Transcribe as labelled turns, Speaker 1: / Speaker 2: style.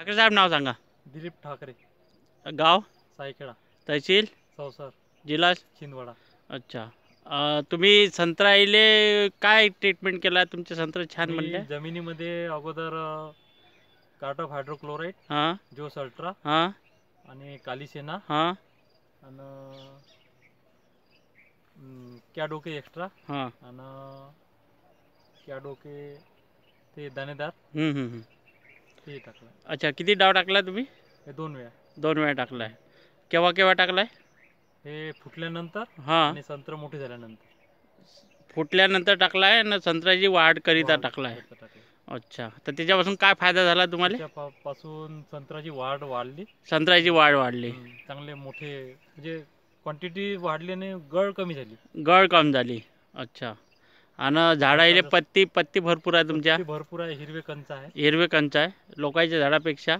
Speaker 1: ठाकरे साहेब नाव सांगा
Speaker 2: दिलीप ठाकरे गाव सायखेडा तहसील सौसर जिल्हा छिंदवाडा
Speaker 1: अच्छा तुम्ही संत्रा येले काय ट्रीटमेंट केला तुमचे संत्रा छान म्हणजे
Speaker 2: जमिनीमध्ये अगोदर कार्टो हायड्रोक्लोराईड हां जोस अल्ट्रा हां आणि कालीसेना हां आणि कॅडोके एक्स्ट्रा हां आणि कॅडोके ते दाणेदार टाकला
Speaker 1: अच्छा किती डाव टाकला तुम्ही हे दोन वेळा दोन वेळा टाकलाय केव्हा केव्हा टाकलाय
Speaker 2: हे फुटल्यानंतर हां आणि संत्र मोठे झाल्यानंतर
Speaker 1: फुटल्यानंतर टाकलाय आणि संत्र्याची वाढ करीता टाकलाय अच्छा तर त्याच्यापासून काय फायदा झाला तुम्हाला
Speaker 2: पासून संत्र्याची वाढ वाढली
Speaker 1: संत्र्याची वाढ वाढली
Speaker 2: चांगले मोठे म्हणजे क्वांटिटी वाढली आणि गळ कमी झाली
Speaker 1: गळ कमी झाली अच्छा आणि झाडाले पत्ती पत्ती भरपूर आहे तुमच्या
Speaker 2: भरपूर आहे हिरवे कंच आहे
Speaker 1: हिरवे कंच आहे लोकांच्या झाडापेक्षा